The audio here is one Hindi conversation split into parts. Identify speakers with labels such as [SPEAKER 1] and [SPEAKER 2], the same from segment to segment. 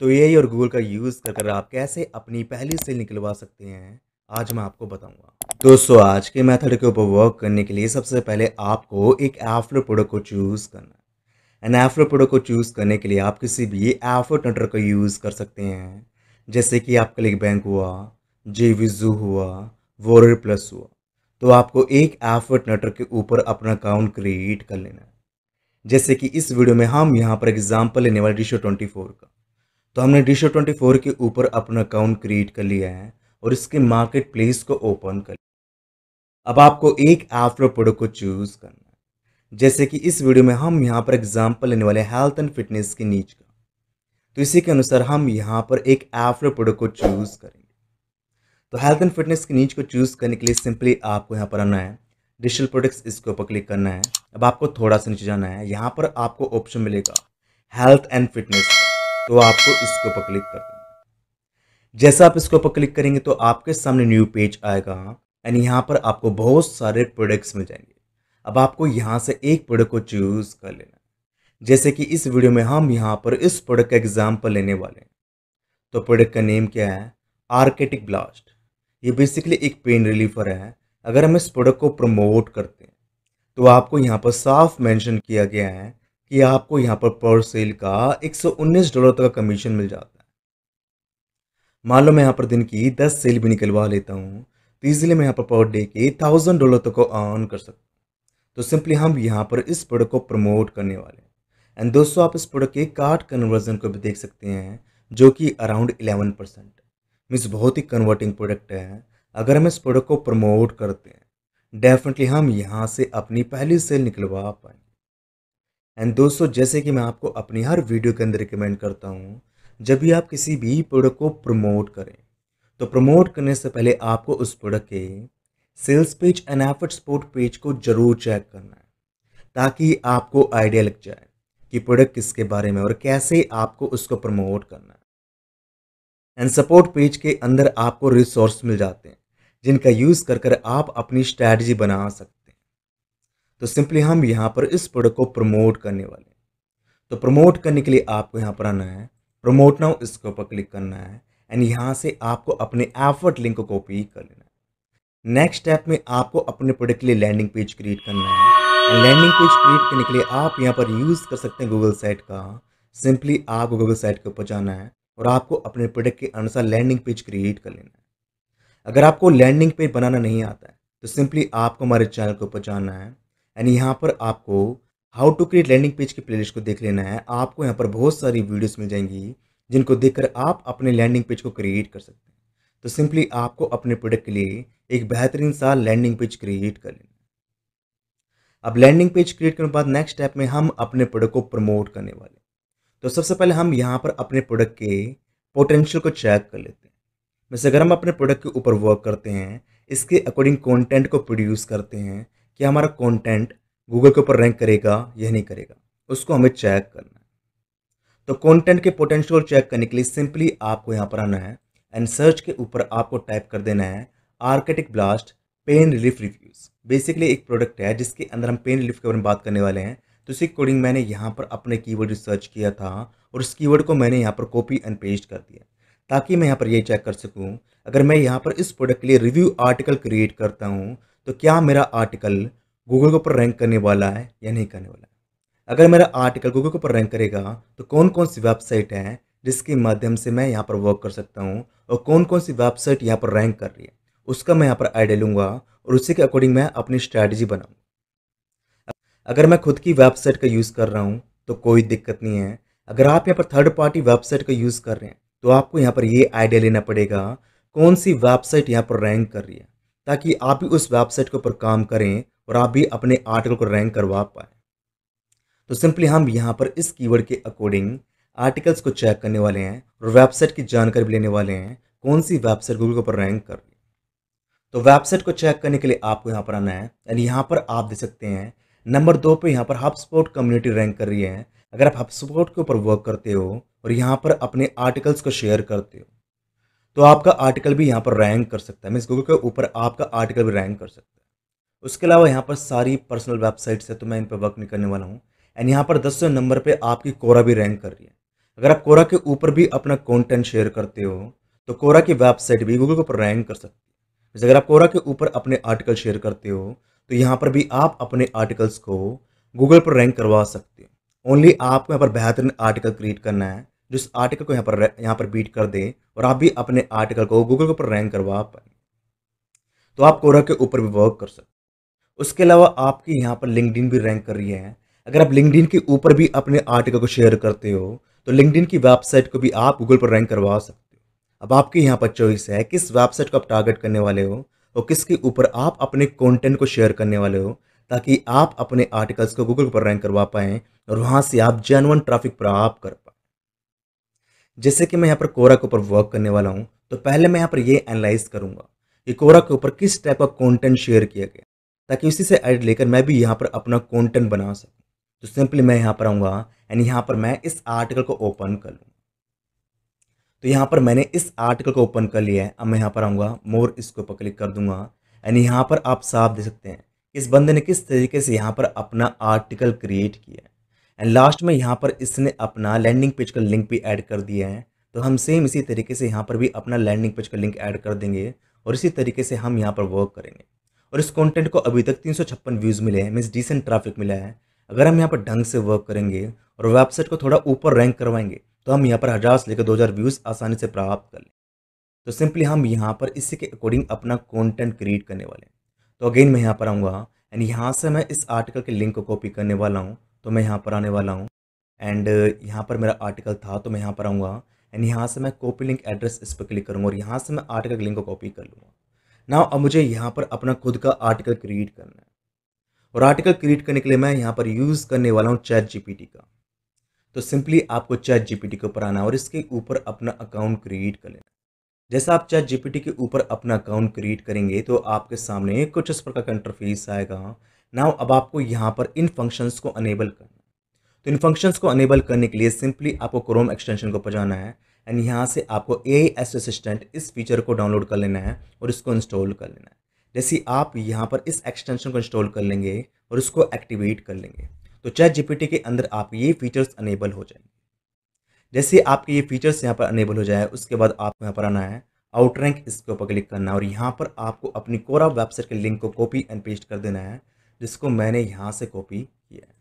[SPEAKER 1] तो ए और गूगल का यूज़ कर कर आप कैसे अपनी पहली सेल निकलवा सकते हैं आज मैं आपको बताऊंगा दोस्तों आज के मेथड के ऊपर वर्क करने के लिए सबसे पहले आपको एक एफ्लो प्रोडक्ट को चूज़ करना है एन एफ्लो प्रोडक्ट को चूज़ करने के लिए आप किसी भी एफ्लो टंटर का यूज़ कर सकते हैं जैसे कि आपका लिंक बैंक हुआ जे विजू हुआ वोर प्लस हुआ तो आपको एक एफ्लो नटर के ऊपर अपना अकाउंट क्रिएट कर लेना है जैसे कि इस वीडियो में हम यहाँ पर एग्जाम्पल लेने वाले रिशो ट्वेंटी फोर का तो हमने डी शो ट्वेंटी फोर के ऊपर अपना अकाउंट क्रिएट कर लिया है और इसके मार्केट प्लेस को ओपन कर लिया अब आपको एक एफ्रो प्रोडक्ट को चूज़ करना है जैसे कि इस वीडियो में हम यहाँ पर एग्जाम्पल लेने वाले हेल्थ एंड फिटनेस के नीच का तो इसी के अनुसार हम यहाँ पर एक एफ्रो प्रोडक्ट को चूज़ करेंगे तो हेल्थ एंड फिटनेस के नीच को चूज़ करने के लिए सिंपली आपको यहाँ पर आना है डिजिटल प्रोडक्ट्स इसके ऊपर क्लिक करना है अब आपको थोड़ा सा नीचे जाना है यहाँ पर आपको ऑप्शन मिलेगा हेल्थ एंड फिटनेस तो आपको इसके ऊपर क्लिक कर देना जैसा आप इसके ऊपर क्लिक करेंगे तो आपके सामने न्यू पेज आएगा एंड यहाँ पर आपको बहुत सारे प्रोडक्ट्स मिल जाएंगे अब आपको यहाँ से एक प्रोडक्ट को चूज़ कर लेना है जैसे कि इस वीडियो में हम यहाँ पर इस प्रोडक्ट का एग्जाम्पल लेने वाले हैं तो प्रोडक्ट का नेम क्या है आर्केटिक ब्लास्ट ये बेसिकली एक पेन रिलीफर है अगर हम इस प्रोडक्ट को प्रमोट करते हैं तो आपको यहाँ पर साफ मेंशन किया गया है कि आपको यहाँ पर पर सेल का 119 डॉलर तक का कमीशन मिल जाता है मान लो मैं यहाँ पर दिन की 10 सेल भी निकलवा लेता हूँ तो इसलिए मैं यहाँ पर पर डे के थाउजेंड डॉलर तक को अर्न कर सकता हूँ तो सिंपली हम यहाँ पर इस प्रोडक्ट को प्रमोट करने वाले हैं एंड दोस्तों आप इस प्रोडक्ट के कार्ड कन्वर्जन को भी देख सकते हैं जो कि अराउंड इलेवन परसेंट मीन्स बहुत ही कन्वर्टिंग प्रोडक्ट है अगर हम इस प्रोडक्ट को प्रमोट करते हैं डेफिनेटली हम यहाँ से अपनी पहली सेल निकलवा पाएंगे एंड दोस्तों जैसे कि मैं आपको अपनी हर वीडियो के अंदर रिकमेंड करता हूँ जब भी आप किसी भी प्रोडक्ट को प्रमोट करें तो प्रमोट करने से पहले आपको उस प्रोडक्ट के sales page and effort support page को जरूर चेक करना है ताकि आपको आइडिया लग जाए कि प्रोडक्ट किसके बारे में और कैसे आपको उसको प्रमोट करना है एंड सपोर्ट पेज के अंदर आपको रिसोर्स मिल जाते हैं जिनका यूज़ कर कर आप अपनी स्ट्रैटी बना सकते तो सिंपली हम यहाँ पर इस प्रोडक्ट को प्रमोट करने वाले हैं तो प्रमोट करने के लिए आपको यहाँ पर आना है प्रमोट नाउ इसके ऊपर क्लिक करना है एंड यहाँ से आपको अपने एफर्ट लिंक को कॉपी कर लेना है नेक्स्ट स्टेप में आपको अपने प्रोडक्ट के लिए लैंडिंग पेज क्रिएट करना है लैंडिंग पेज क्रिएट करने के लिए आप यहाँ पर यूज़ कर सकते हैं गूगल साइट का सिंपली आपको गूगल साइट के ऊपर जाना है और आपको अपने प्रोडक्ट के अनुसार लैंडिंग पेज क्रिएट कर लेना है अगर आपको लैंडिंग पेज बनाना नहीं आता है तो सिंपली आपको हमारे चैनल के ऊपर जाना है एंड यहाँ पर आपको how to create landing page के प्लेलिस्ट को देख लेना है आपको यहाँ पर बहुत सारी वीडियोस मिल जाएंगी जिनको देखकर आप अपने लैंडिंग पेज को क्रिएट कर सकते हैं तो सिंपली आपको अपने प्रोडक्ट के लिए एक बेहतरीन सा लैंडिंग पेज क्रिएट कर लेना अब लैंडिंग पेज क्रिएट करने के बाद नेक्स्ट स्टेप में हम अपने प्रोडक्ट को प्रमोट करने वाले तो सबसे पहले हम यहाँ पर अपने प्रोडक्ट के पोटेंशियल को चेक कर लेते हैं वैसे अगर हम अपने प्रोडक्ट के ऊपर वर्क करते हैं इसके अकॉर्डिंग कॉन्टेंट को प्रोड्यूस करते हैं कि हमारा कंटेंट गूगल के ऊपर रैंक करेगा या नहीं करेगा उसको हमें चेक करना है तो कंटेंट के पोटेंशियल चेक करने के लिए सिंपली आपको यहाँ पर आना है एंड सर्च के ऊपर आपको टाइप कर देना है arctic blast pain relief reviews basically एक प्रोडक्ट है जिसके अंदर हम पेन रिलीफ के बारे में बात करने वाले हैं तो इसी अकॉर्डिंग मैंने यहाँ पर अपने कीवर्ड रिसर्च किया था और उस कीवर्ड को मैंने यहाँ पर कॉपी एंड पेस्ट कर दिया ताकि मैं यहाँ पर ये चेक कर सकूँ अगर मैं यहाँ पर इस प्रोडक्ट के लिए रिव्यू आर्टिकल क्रिएट करता हूँ तो क्या मेरा आर्टिकल गूगल के ऊपर रैंक करने वाला है या नहीं करने वाला है अगर मेरा आर्टिकल गूगल के ऊपर रैंक करेगा तो कौन कौन सी वेबसाइट हैं जिसके माध्यम से मैं यहाँ पर वर्क कर सकता हूँ और कौन कौन सी वेबसाइट यहाँ पर रैंक कर रही है उसका मैं यहाँ पर आइडिया लूँगा और उसी के अकॉर्डिंग मैं अपनी स्ट्रैटेजी बनाऊँगा अगर मैं खुद की वेबसाइट का यूज़ कर रहा हूँ तो कोई दिक्कत नहीं है अगर आप यहाँ पर थर्ड पार्टी वेबसाइट का यूज़ कर रहे हैं तो आपको यहाँ पर ये आइडिया लेना पड़ेगा कौन सी वेबसाइट यहाँ पर रैंक कर रही है ताकि आप भी उस वेबसाइट के ऊपर काम करें और आप भी अपने आर्टिकल को रैंक करवा पाए तो सिंपली हम यहाँ पर इस कीवर्ड के अकॉर्डिंग आर्टिकल्स को चेक करने वाले हैं और वेबसाइट की जानकारी भी लेने वाले हैं कौन सी वेबसाइट गूगल के ऊपर रैंक कर रही है तो वेबसाइट को चेक करने के लिए आपको यहाँ पर आना है यानी यहाँ पर आप देख सकते हैं नंबर दो पे यहाँ पर स्पोर्ट कम्युनिटी रैंक कर रही है अगर आप स्पोर्ट के ऊपर वर्क करते हो और यहाँ पर अपने आर्टिकल्स को शेयर करते हो तो आपका आर्टिकल भी यहाँ पर रैंक कर सकता है मीन्स गूगल के ऊपर आपका आर्टिकल भी रैंक कर सकता है उसके अलावा यहाँ पर सारी पर्सनल वेबसाइट्स है तो मैं इन पर वर्क नहीं करने वाला हूँ एंड यहाँ पर दसवें नंबर पर आपकी कोरा भी रैंक कर रही है अगर आप कोरा के ऊपर भी अपना कॉन्टेंट शेयर करते हो तो कोरा की वेबसाइट भी गूगल के ऊपर रैंक कर सकती है जैसे अगर आप कोरा के ऊपर अपने आर्टिकल शेयर करते हो तो यहाँ पर भी आप अपने आर्टिकल्स को गूगल पर रैंक करवा सकते हो ओनली आपको यहाँ पर बेहतरीन आर्टिकल क्रिएट करना है जो इस आर्टिकल को यहाँ पर यहाँ पर बीट कर दें और आप भी अपने आर्टिकल को गूगल के ऊपर रैंक करवा पाएँ तो आप कोरा के ऊपर भी वर्क कर सकते उसके अलावा आपकी यहाँ पर लिंकडिन भी रैंक कर रही है अगर आप लिंकडिन के ऊपर भी अपने आर्टिकल को शेयर करते हो तो लिंकडिन की वेबसाइट को भी आप गूगल पर रैंक करवा सकते हो अब आपकी यहाँ पर चॉइस है किस वेबसाइट को आप टारगेट करने वाले हो और किसके ऊपर आप अपने कंटेंट को शेयर करने वाले हो ताकि आप अपने आर्टिकल्स को गूगल पर रैंक करवा पाएँ और वहाँ से आप जेनवन ट्राफिक प्राप्त कर पाए जैसे कि मैं यहाँ पर कोरा के ऊपर वर्क करने वाला हूँ तो पहले मैं यहाँ पर ये एनालाइज करूँगा कि कोरा के ऊपर किस टाइप का कॉन्टेंट शेयर किया गया ताकि उसी से एड लेकर मैं भी यहाँ पर अपना कॉन्टेंट बना सकूँ तो सिंपली मैं यहाँ पर आऊँगा एंड यहाँ पर मैं इस आर्टिकल को ओपन कर लूँगा तो यहाँ पर मैंने इस आर्टिकल को ओपन कर लिया है अब मैं यहाँ पर आऊँगा मोर इसके ऊपर क्लिक कर दूंगा एंड यहाँ पर आप साफ देख सकते हैं इस बंदे ने किस तरीके से यहाँ पर अपना आर्टिकल क्रिएट किया है एंड लास्ट में यहाँ पर इसने अपना लैंडिंग पेज का लिंक भी ऐड कर दिया है तो हम सेम इसी तरीके से यहाँ पर भी अपना लैंडिंग पेज का लिंक ऐड कर देंगे और इसी तरीके से हम यहाँ पर वर्क करेंगे और इस कंटेंट को अभी तक तीन व्यूज़ मिले हैं मीन्स डिसेंट ट्राफिक मिला है अगर हम यहाँ पर ढंग से वर्क करेंगे और वेबसाइट को थोड़ा ऊपर रैंक करवाएंगे तो हम यहाँ पर हज़ार से लेकर दो व्यूज़ आसानी से प्राप्त कर लें तो सिंपली हम यहाँ पर इसी के अकॉर्डिंग अपना कॉन्टेंट क्रिएट करने वाले हैं तो अगेन मैं यहाँ पर आऊँगा एंड यहाँ से मैं इस आर्टिकल के लिंक को कॉपी करने वाला हूँ तो मैं यहाँ पर आने वाला हूँ एंड यहाँ पर मेरा आर्टिकल था तो मैं यहाँ पर आऊँगा एंड यहाँ से मैं कॉपी लिंक एड्रेस इस पर क्लिक करूँगा और यहाँ से मैं आर्टिकल लिंक को कॉपी कर लूँगा ना अब मुझे यहाँ पर अपना खुद का आर्टिकल क्रिएट करना है और आर्टिकल क्रिएट करने के लिए मैं यहाँ पर यूज़ करने वाला हूँ चैट जीपीटी का तो सिंपली आपको चैट जी के ऊपर आना और इसके ऊपर अपना अकाउंट क्रिएट कर लेना जैसा आप चैट जी के ऊपर अपना अकाउंट क्रिएट करेंगे तो आपके सामने कुछ इस प्रकार का इंटरफेस आएगा नाउ अब आपको यहाँ पर इन फंक्शंस को अनेबल करना तो इन फंक्शंस को अनेबल करने के लिए सिंपली आपको क्रोम एक्सटेंशन को बजाना है एंड यहाँ से आपको ए एस असिस्टेंट इस फीचर को डाउनलोड कर लेना है और इसको इंस्टॉल कर लेना है जैसे आप यहाँ पर इस एक्सटेंशन को इंस्टॉल कर लेंगे और इसको एक्टिवेट कर लेंगे तो चैट जीपीटी के अंदर आप ये फीचर्स अनेबल हो जाएंगे जैसे आपके ये फीचर्स यहाँ पर अनेबल हो जाए उसके बाद आपको यहाँ पर आना है आउट रैंक इसके ऊपर क्लिक करना है और यहाँ पर आपको अपनी कोरा वेबसाइट के लिंक को कॉपी एंड पेस्ट कर देना है जिसको मैंने यहाँ से कॉपी किया है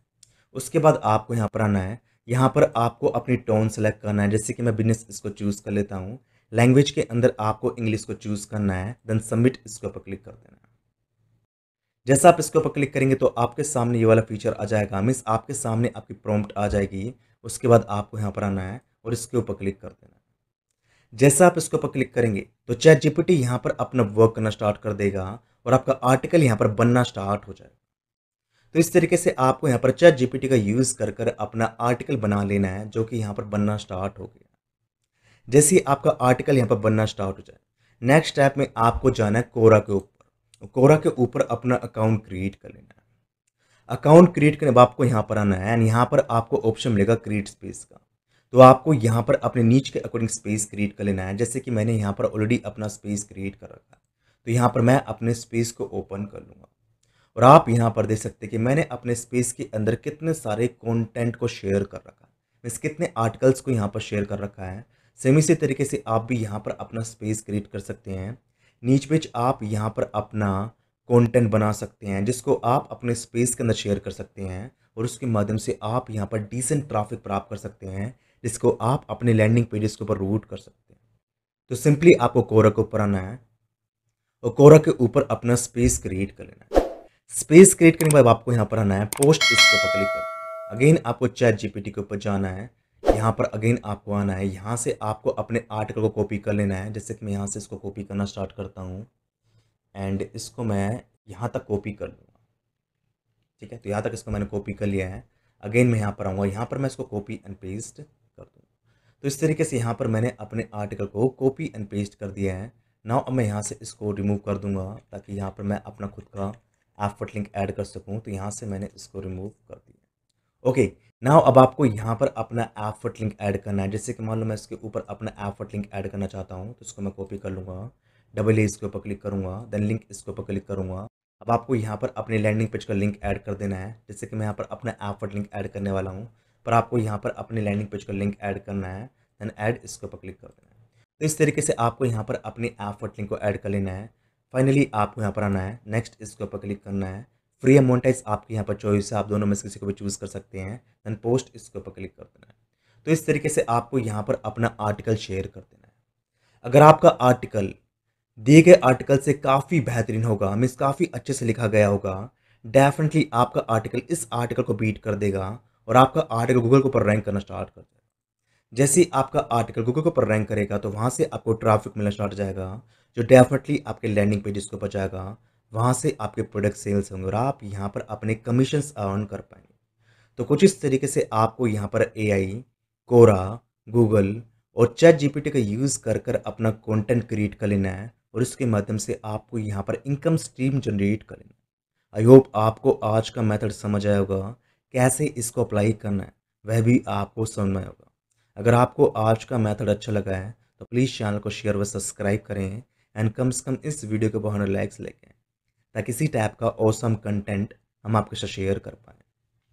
[SPEAKER 1] उसके बाद आपको यहाँ पर आना है यहाँ पर आपको अपनी टोन सेलेक्ट करना है जैसे कि मैं बिजनेस इसको चूज़ कर लेता हूँ लैंग्वेज के अंदर आपको इंग्लिश को चूज़ करना है देन सबमिट इसके ऊपर क्लिक कर देना है जैसा आप इसके ऊपर क्लिक करेंगे तो आपके सामने ये वाला फीचर आ जाएगा मीन्स आपके सामने आपकी प्रॉम्प्ट आ जाएगी उसके बाद आपको यहाँ पर आना है और इसके ऊपर क्लिक कर देना है जैसा आप इसके ऊपर क्लिक करेंगे तो चैट जीपीटी यहाँ पर अपना वर्क करना स्टार्ट कर देगा और आपका आर्टिकल यहाँ पर बनना स्टार्ट हो जाएगा तो इस तरीके से आपको यहाँ पर चैट जीपीटी का यूज़ कर कर अपना आर्टिकल बना लेना है जो कि यहाँ पर बनना स्टार्ट हो गया जैसे ही आपका आर्टिकल यहाँ पर बनना स्टार्ट हो जाए नेक्स्ट स्टेप में आपको जाना है कोरा के ऊपर कोरा के ऊपर अपना अकाउंट क्रिएट कर लेना है अकाउंट क्रिएट करने आपको यहाँ पर आना है एंड यहाँ पर आपको ऑप्शन मिलेगा क्रिएट स्पेस का तो आपको यहाँ पर अपने नीच के अकॉर्डिंग स्पेस क्रिएट कर लेना है जैसे कि मैंने यहाँ पर ऑलरेडी अपना स्पेस क्रिएट कर रखा है तो यहाँ पर मैं अपने स्पेस को ओपन कर लूँगा और आप यहाँ पर देख सकते हैं कि मैंने अपने स्पेस के अंदर कितने सारे कंटेंट को शेयर कर रखा है मीन्स कितने आर्टिकल्स को यहाँ पर शेयर कर रखा है सेम इसी तरीके से आप भी यहाँ पर अपना स्पेस क्रिएट कर सकते हैं नीच बिच आप यहाँ पर अपना कंटेंट बना सकते हैं जिसको आप अपने स्पेस के अंदर शेयर कर सकते हैं और उसके माध्यम से आप यहाँ पर डिसेंट ट्रैफिक प्राप्त कर सकते हैं जिसको आप अपने लैंडिंग पेजेस के ऊपर रूट कर सकते हैं तो सिंपली आपको कोरा के ऊपर आना है और कोरा के ऊपर अपना स्पेस क्रिएट कर लेना है स्पेस क्रिएट करने के बाद आपको यहाँ पर आना है पोस्ट इसके ऊपर क्लिक कर अगेन आपको चैट जीपीटी के ऊपर जाना है यहाँ पर अगेन आपको आना है यहाँ से आपको अपने आर्टिकल को कॉपी कर लेना है जैसे कि मैं यहाँ से इसको कॉपी करना स्टार्ट करता हूँ एंड इसको मैं यहाँ तक कॉपी कर लूँगा ठीक है तो यहाँ तक इसको मैंने कॉपी कर लिया है अगेन मैं यहाँ पर आऊँगा यहाँ पर मैं इसको कॉपी एंड पेस्ट कर दूँगा तो इस तरीके से यहाँ पर मैंने अपने आर्टिकल को कॉपी एंड पेस्ट कर दिया है ना अब मैं यहाँ से इसको रिमूव कर दूँगा ताकि यहाँ पर मैं अपना खुद का एफर्ट लिंक ऐड कर सकूँ तो यहाँ से मैंने इसको रिमूव कर दिया ओके नाउ अब आपको यहाँ पर अपना ऐप एफर्ट लिंक ऐड करना है जैसे कि मान लो मैं इसके ऊपर अपना ऐप एफर्ट लिंक ऐड करना चाहता हूँ तो इसको मैं कॉपी कर लूँगा डबल ए इसके ऊपर क्लिक करूँगा देन लिंक इसके ऊपर क्लिक करूँगा अब आपको यहाँ पर अपने लैंडिंग पेज का लिंक ऐड कर देना है जैसे कि मैं यहाँ पर अपना ऐप एफर्ट लिंक ऐड करने वाला हूँ पर आपको यहाँ पर अपने लैंडिंग पेज का लिंक ऐड करना है देन ऐड इसके ऊपर क्लिक कर देना है तो इस तरीके से आपको यहाँ पर अपने एफर्ट लिंक को ऐड कर लेना है फाइनली आपको यहाँ पर आना है नेक्स्ट इसके ऊपर क्लिक करना है फ्री या आपके यहाँ पर चॉइस है आप दोनों में से किसी को भी चूज़ कर सकते हैं दैन पोस्ट इसके ऊपर क्लिक कर देना है तो इस तरीके से आपको यहाँ पर अपना आर्टिकल शेयर कर देना है अगर आपका आर्टिकल दिए गए आर्टिकल से काफ़ी बेहतरीन होगा मीन्स काफ़ी अच्छे से लिखा गया होगा डेफिनेटली आपका आर्टिकल इस आर्टिकल को बीट कर देगा और आपका आर्टिकल गूगल के ऊपर रैंक करना स्टार्ट कर देगा जैसे ही आपका आर्टिकल गूगल के ऊपर रैंक करेगा तो वहाँ से आपको ट्रैफिक मिलना स्टार्ट हो जाएगा जो डेफिनेटली आपके लैंडिंग पेजेस के ऊपर जाएगा वहाँ से आपके प्रोडक्ट सेल्स होंगे और आप यहाँ पर अपने कमीशन अर्न कर पाएंगे तो कुछ इस तरीके से आपको यहाँ पर ए आई कोरा गूगल और चैट टी का यूज़ कर कर अपना कॉन्टेंट क्रिएट कर लेना है और इसके माध्यम से आपको यहाँ पर इनकम स्ट्रीम जनरेट कर लेना है आई होप आपको आज का मेथड समझ आया होगा कैसे इसको अप्लाई करना है वह भी आपको समझ में आया होगा अगर आपको आज का मेथड अच्छा लगा है तो प्लीज़ चैनल को शेयर व सब्सक्राइब करें एंड कम से कम इस वीडियो के बहुत लाइक्स लेके ताकि इसी टाइप का औसम कंटेंट हम आपके साथ शेयर कर पाएँ